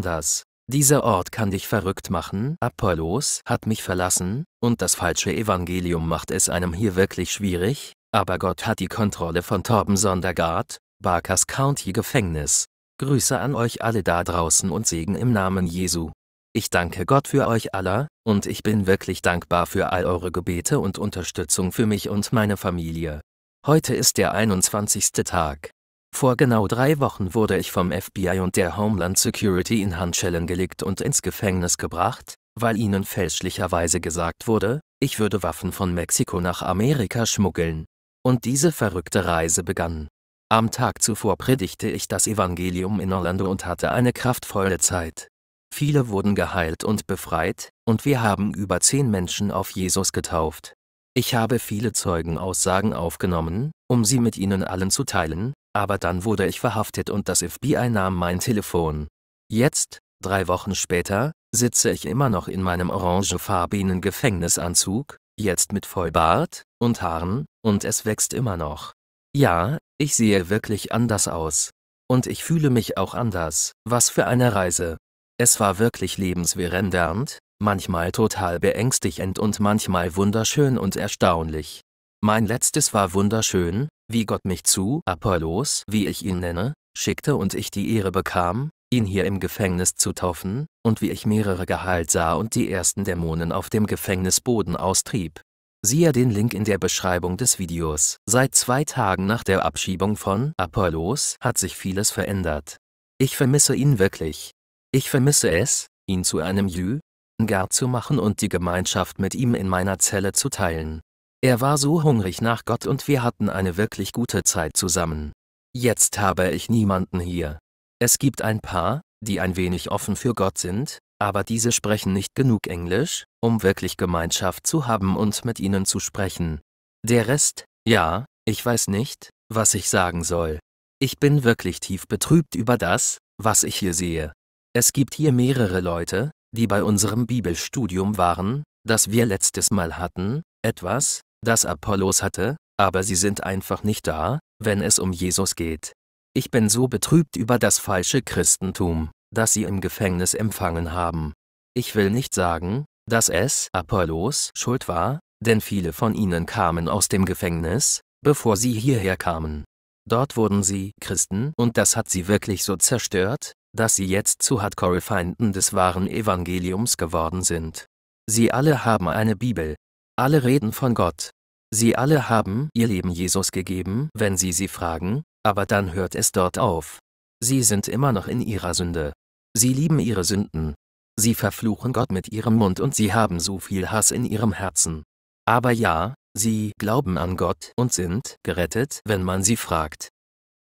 Das, Dieser Ort kann dich verrückt machen, Apollos hat mich verlassen, und das falsche Evangelium macht es einem hier wirklich schwierig, aber Gott hat die Kontrolle von Torben Sondergaard, Barkers County Gefängnis. Grüße an euch alle da draußen und Segen im Namen Jesu. Ich danke Gott für euch aller, und ich bin wirklich dankbar für all eure Gebete und Unterstützung für mich und meine Familie. Heute ist der 21. Tag, vor genau drei Wochen wurde ich vom FBI und der Homeland Security in Handschellen gelegt und ins Gefängnis gebracht, weil ihnen fälschlicherweise gesagt wurde, ich würde Waffen von Mexiko nach Amerika schmuggeln. Und diese verrückte Reise begann. Am Tag zuvor predigte ich das Evangelium in Orlando und hatte eine kraftvolle Zeit. Viele wurden geheilt und befreit, und wir haben über zehn Menschen auf Jesus getauft. Ich habe viele Zeugenaussagen aufgenommen, um sie mit Ihnen allen zu teilen, aber dann wurde ich verhaftet und das FBI nahm mein Telefon. Jetzt, drei Wochen später, sitze ich immer noch in meinem orangefarbenen Gefängnisanzug, jetzt mit Vollbart und Haaren, und es wächst immer noch. Ja, ich sehe wirklich anders aus. Und ich fühle mich auch anders. Was für eine Reise. Es war wirklich lebensverändernd, manchmal total beängstigend und manchmal wunderschön und erstaunlich. Mein letztes war wunderschön, wie Gott mich zu Apollos, wie ich ihn nenne, schickte und ich die Ehre bekam, ihn hier im Gefängnis zu taufen, und wie ich mehrere geheilt sah und die ersten Dämonen auf dem Gefängnisboden austrieb. Siehe den Link in der Beschreibung des Videos. Seit zwei Tagen nach der Abschiebung von Apollos hat sich vieles verändert. Ich vermisse ihn wirklich. Ich vermisse es, ihn zu einem Jü, Gar zu machen und die Gemeinschaft mit ihm in meiner Zelle zu teilen. Er war so hungrig nach Gott und wir hatten eine wirklich gute Zeit zusammen. Jetzt habe ich niemanden hier. Es gibt ein paar, die ein wenig offen für Gott sind, aber diese sprechen nicht genug Englisch, um wirklich Gemeinschaft zu haben und mit ihnen zu sprechen. Der Rest, ja, ich weiß nicht, was ich sagen soll. Ich bin wirklich tief betrübt über das, was ich hier sehe. Es gibt hier mehrere Leute, die bei unserem Bibelstudium waren, das wir letztes Mal hatten, etwas, das Apollos hatte, aber sie sind einfach nicht da, wenn es um Jesus geht. Ich bin so betrübt über das falsche Christentum, das sie im Gefängnis empfangen haben. Ich will nicht sagen, dass es Apollos Schuld war, denn viele von ihnen kamen aus dem Gefängnis, bevor sie hierher kamen. Dort wurden sie Christen und das hat sie wirklich so zerstört, dass sie jetzt zu Hardcore-Feinden des wahren Evangeliums geworden sind. Sie alle haben eine Bibel, alle reden von Gott. Sie alle haben ihr Leben Jesus gegeben, wenn sie sie fragen, aber dann hört es dort auf. Sie sind immer noch in ihrer Sünde. Sie lieben ihre Sünden. Sie verfluchen Gott mit ihrem Mund und sie haben so viel Hass in ihrem Herzen. Aber ja, sie glauben an Gott und sind gerettet, wenn man sie fragt.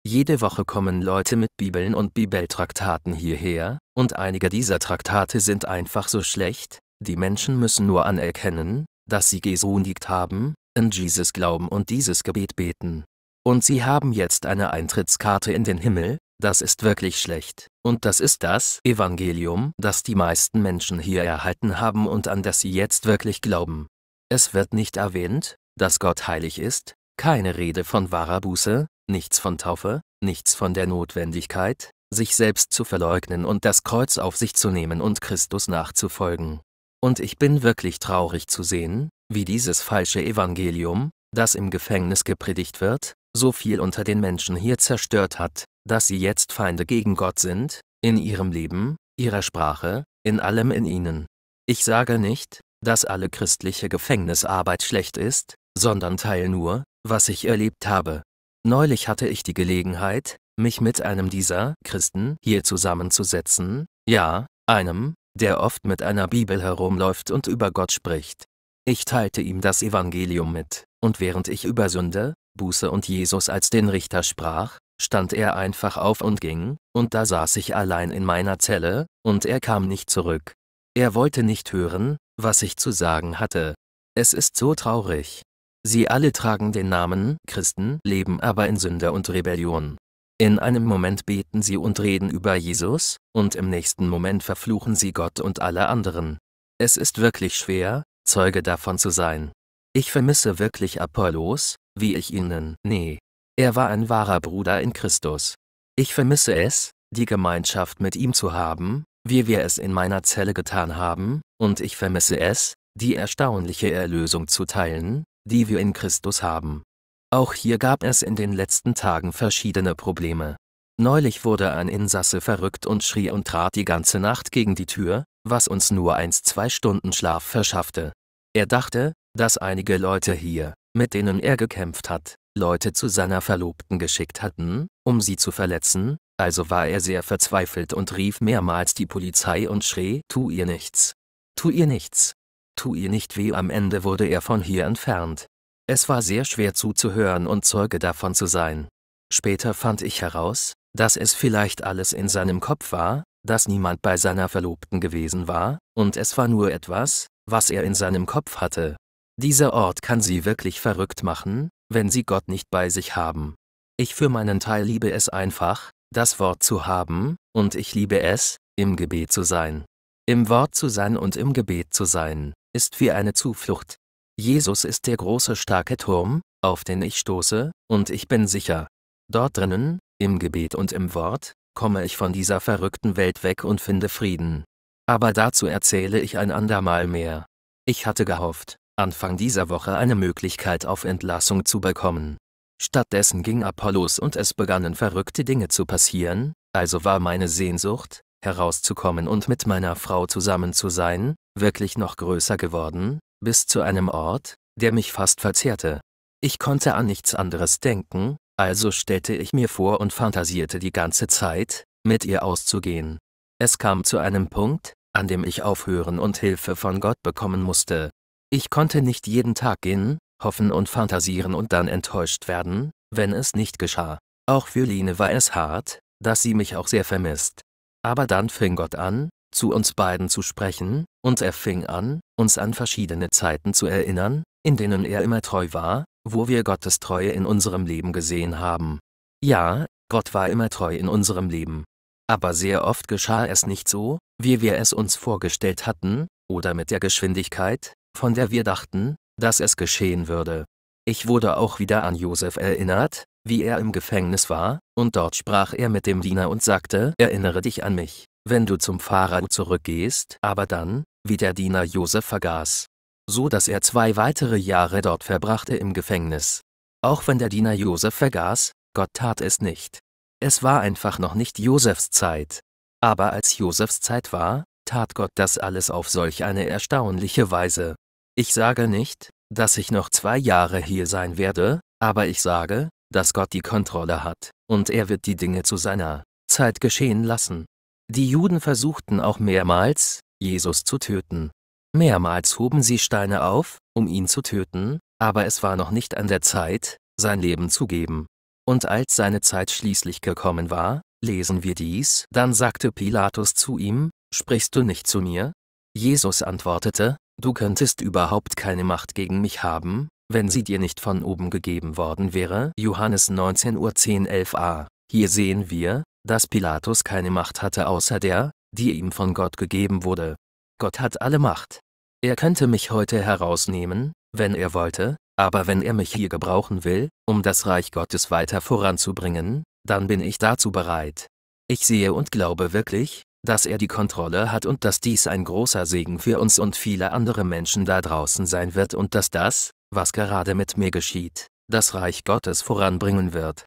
Jede Woche kommen Leute mit Bibeln und Bibeltraktaten hierher, und einige dieser Traktate sind einfach so schlecht, die Menschen müssen nur anerkennen, dass sie gesündigt haben, in Jesus glauben und dieses Gebet beten. Und sie haben jetzt eine Eintrittskarte in den Himmel, das ist wirklich schlecht. Und das ist das Evangelium, das die meisten Menschen hier erhalten haben und an das sie jetzt wirklich glauben. Es wird nicht erwähnt, dass Gott heilig ist, keine Rede von wahrer Buße, nichts von Taufe, nichts von der Notwendigkeit, sich selbst zu verleugnen und das Kreuz auf sich zu nehmen und Christus nachzufolgen. Und ich bin wirklich traurig zu sehen, wie dieses falsche Evangelium, das im Gefängnis gepredigt wird, so viel unter den Menschen hier zerstört hat, dass sie jetzt Feinde gegen Gott sind, in ihrem Leben, ihrer Sprache, in allem in ihnen. Ich sage nicht, dass alle christliche Gefängnisarbeit schlecht ist, sondern teile nur, was ich erlebt habe. Neulich hatte ich die Gelegenheit, mich mit einem dieser Christen hier zusammenzusetzen, ja, einem, der oft mit einer Bibel herumläuft und über Gott spricht. Ich teilte ihm das Evangelium mit, und während ich über Sünde, Buße und Jesus als den Richter sprach, stand er einfach auf und ging, und da saß ich allein in meiner Zelle, und er kam nicht zurück. Er wollte nicht hören, was ich zu sagen hatte. Es ist so traurig. Sie alle tragen den Namen Christen, leben aber in Sünde und Rebellion. In einem Moment beten sie und reden über Jesus, und im nächsten Moment verfluchen sie Gott und alle anderen. Es ist wirklich schwer, Zeuge davon zu sein. Ich vermisse wirklich Apollos, wie ich ihnen, nee. Er war ein wahrer Bruder in Christus. Ich vermisse es, die Gemeinschaft mit ihm zu haben, wie wir es in meiner Zelle getan haben, und ich vermisse es, die erstaunliche Erlösung zu teilen, die wir in Christus haben. Auch hier gab es in den letzten Tagen verschiedene Probleme. Neulich wurde ein Insasse verrückt und schrie und trat die ganze Nacht gegen die Tür, was uns nur eins zwei Stunden Schlaf verschaffte. Er dachte, dass einige Leute hier, mit denen er gekämpft hat, Leute zu seiner Verlobten geschickt hatten, um sie zu verletzen, also war er sehr verzweifelt und rief mehrmals die Polizei und schrie, tu ihr nichts. Tu ihr nichts. Tu ihr nicht weh. Am Ende wurde er von hier entfernt, es war sehr schwer zuzuhören und Zeuge davon zu sein. Später fand ich heraus, dass es vielleicht alles in seinem Kopf war, dass niemand bei seiner Verlobten gewesen war, und es war nur etwas, was er in seinem Kopf hatte. Dieser Ort kann sie wirklich verrückt machen, wenn sie Gott nicht bei sich haben. Ich für meinen Teil liebe es einfach, das Wort zu haben, und ich liebe es, im Gebet zu sein. Im Wort zu sein und im Gebet zu sein, ist wie eine Zuflucht. Jesus ist der große starke Turm, auf den ich stoße, und ich bin sicher. Dort drinnen, im Gebet und im Wort, komme ich von dieser verrückten Welt weg und finde Frieden. Aber dazu erzähle ich ein andermal mehr. Ich hatte gehofft, Anfang dieser Woche eine Möglichkeit auf Entlassung zu bekommen. Stattdessen ging Apollos und es begannen verrückte Dinge zu passieren, also war meine Sehnsucht, herauszukommen und mit meiner Frau zusammen zu sein, wirklich noch größer geworden, bis zu einem Ort, der mich fast verzehrte. Ich konnte an nichts anderes denken, also stellte ich mir vor und fantasierte die ganze Zeit, mit ihr auszugehen. Es kam zu einem Punkt, an dem ich aufhören und Hilfe von Gott bekommen musste. Ich konnte nicht jeden Tag gehen, hoffen und fantasieren und dann enttäuscht werden, wenn es nicht geschah. Auch für Line war es hart, dass sie mich auch sehr vermisst. Aber dann fing Gott an, zu uns beiden zu sprechen, und er fing an, uns an verschiedene Zeiten zu erinnern, in denen er immer treu war, wo wir Gottes Treue in unserem Leben gesehen haben. Ja, Gott war immer treu in unserem Leben. Aber sehr oft geschah es nicht so, wie wir es uns vorgestellt hatten, oder mit der Geschwindigkeit, von der wir dachten, dass es geschehen würde. Ich wurde auch wieder an Josef erinnert, wie er im Gefängnis war, und dort sprach er mit dem Diener und sagte, Erinnere dich an mich, wenn du zum Pfarrer zurückgehst, aber dann, wie der Diener Josef vergaß. So dass er zwei weitere Jahre dort verbrachte im Gefängnis. Auch wenn der Diener Josef vergaß, Gott tat es nicht. Es war einfach noch nicht Josefs Zeit. Aber als Josefs Zeit war, tat Gott das alles auf solch eine erstaunliche Weise. Ich sage nicht, dass ich noch zwei Jahre hier sein werde, aber ich sage, dass Gott die Kontrolle hat, und er wird die Dinge zu seiner Zeit geschehen lassen. Die Juden versuchten auch mehrmals, Jesus zu töten. Mehrmals hoben sie Steine auf, um ihn zu töten, aber es war noch nicht an der Zeit, sein Leben zu geben. Und als seine Zeit schließlich gekommen war, lesen wir dies, dann sagte Pilatus zu ihm, Sprichst du nicht zu mir? Jesus antwortete, Du könntest überhaupt keine Macht gegen mich haben, wenn sie dir nicht von oben gegeben worden wäre. Johannes 191011 a Hier sehen wir, dass Pilatus keine Macht hatte außer der, die ihm von Gott gegeben wurde. Gott hat alle Macht. Er könnte mich heute herausnehmen, wenn er wollte, aber wenn er mich hier gebrauchen will, um das Reich Gottes weiter voranzubringen, dann bin ich dazu bereit. Ich sehe und glaube wirklich, dass er die Kontrolle hat und dass dies ein großer Segen für uns und viele andere Menschen da draußen sein wird und dass das, was gerade mit mir geschieht, das Reich Gottes voranbringen wird.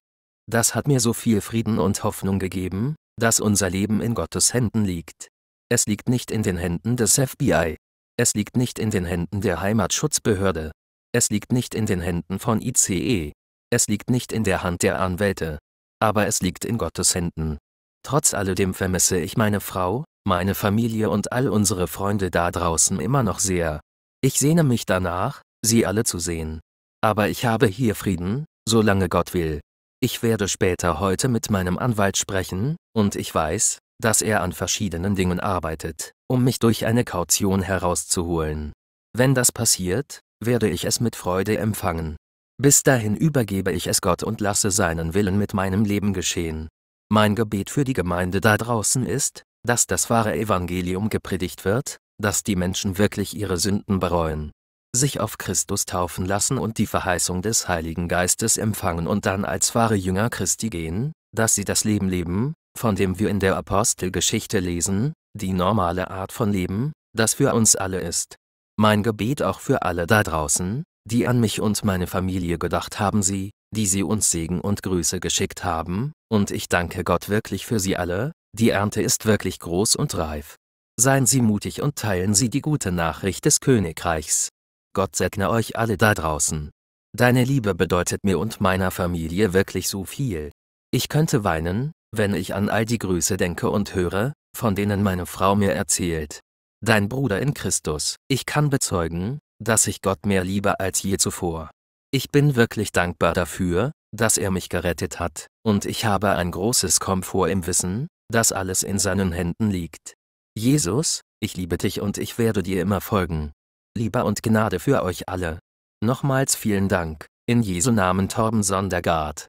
Das hat mir so viel Frieden und Hoffnung gegeben, dass unser Leben in Gottes Händen liegt. Es liegt nicht in den Händen des FBI. Es liegt nicht in den Händen der Heimatschutzbehörde. Es liegt nicht in den Händen von ICE. Es liegt nicht in der Hand der Anwälte. Aber es liegt in Gottes Händen. Trotz alledem vermisse ich meine Frau, meine Familie und all unsere Freunde da draußen immer noch sehr. Ich sehne mich danach, sie alle zu sehen. Aber ich habe hier Frieden, solange Gott will. Ich werde später heute mit meinem Anwalt sprechen, und ich weiß, dass er an verschiedenen Dingen arbeitet, um mich durch eine Kaution herauszuholen. Wenn das passiert, werde ich es mit Freude empfangen. Bis dahin übergebe ich es Gott und lasse seinen Willen mit meinem Leben geschehen. Mein Gebet für die Gemeinde da draußen ist, dass das wahre Evangelium gepredigt wird, dass die Menschen wirklich ihre Sünden bereuen sich auf Christus taufen lassen und die Verheißung des Heiligen Geistes empfangen und dann als wahre Jünger Christi gehen, dass sie das Leben leben, von dem wir in der Apostelgeschichte lesen, die normale Art von Leben, das für uns alle ist. Mein Gebet auch für alle da draußen, die an mich und meine Familie gedacht haben, sie, die sie uns Segen und Grüße geschickt haben, und ich danke Gott wirklich für sie alle, die Ernte ist wirklich groß und reif. Seien Sie mutig und teilen Sie die gute Nachricht des Königreichs. Gott segne euch alle da draußen. Deine Liebe bedeutet mir und meiner Familie wirklich so viel. Ich könnte weinen, wenn ich an all die Grüße denke und höre, von denen meine Frau mir erzählt. Dein Bruder in Christus, ich kann bezeugen, dass ich Gott mehr liebe als je zuvor. Ich bin wirklich dankbar dafür, dass er mich gerettet hat, und ich habe ein großes Komfort im Wissen, dass alles in seinen Händen liegt. Jesus, ich liebe dich und ich werde dir immer folgen. Liebe und Gnade für euch alle. Nochmals vielen Dank, in Jesu Namen Torben Sondergaard.